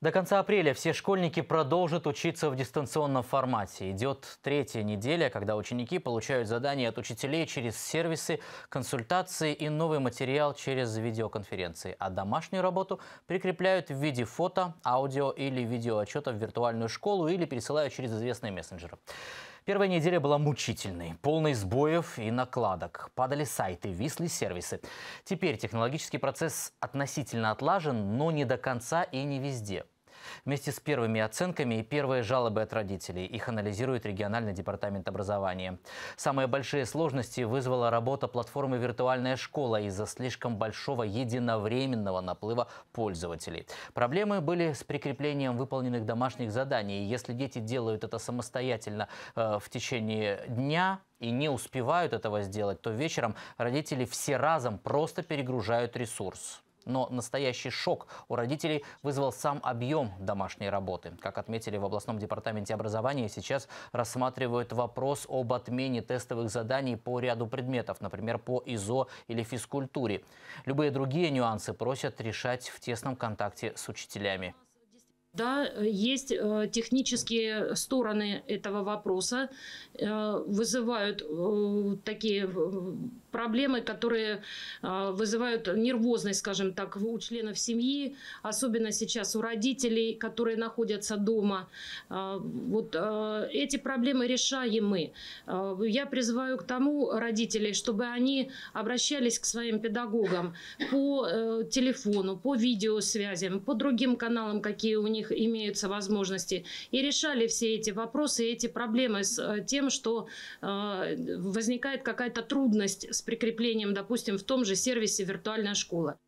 До конца апреля все школьники продолжат учиться в дистанционном формате. Идет третья неделя, когда ученики получают задания от учителей через сервисы, консультации и новый материал через видеоконференции. А домашнюю работу прикрепляют в виде фото, аудио или видеоотчета в виртуальную школу или пересылают через известные мессенджеры. Первая неделя была мучительной, полной сбоев и накладок. Падали сайты, висли сервисы. Теперь технологический процесс относительно отлажен, но не до конца и не везде. Вместе с первыми оценками и первые жалобы от родителей. Их анализирует региональный департамент образования. Самые большие сложности вызвала работа платформы «Виртуальная школа» из-за слишком большого единовременного наплыва пользователей. Проблемы были с прикреплением выполненных домашних заданий. Если дети делают это самостоятельно э, в течение дня, и не успевают этого сделать, то вечером родители все разом просто перегружают ресурс. Но настоящий шок у родителей вызвал сам объем домашней работы. Как отметили в областном департаменте образования, сейчас рассматривают вопрос об отмене тестовых заданий по ряду предметов, например, по ИЗО или физкультуре. Любые другие нюансы просят решать в тесном контакте с учителями. Да, э, есть э, технические стороны этого вопроса, э, вызывают такие проблемы, которые вызывают нервозность, скажем так, у членов семьи, особенно сейчас у родителей, которые находятся дома. Вот эти проблемы решаем мы. Я призываю к тому родителей, чтобы они обращались к своим педагогам по телефону, по видеосвязям, по другим каналам, какие у них них имеются возможности. И решали все эти вопросы, эти проблемы с э, тем, что э, возникает какая-то трудность с прикреплением, допустим, в том же сервисе виртуальная школа.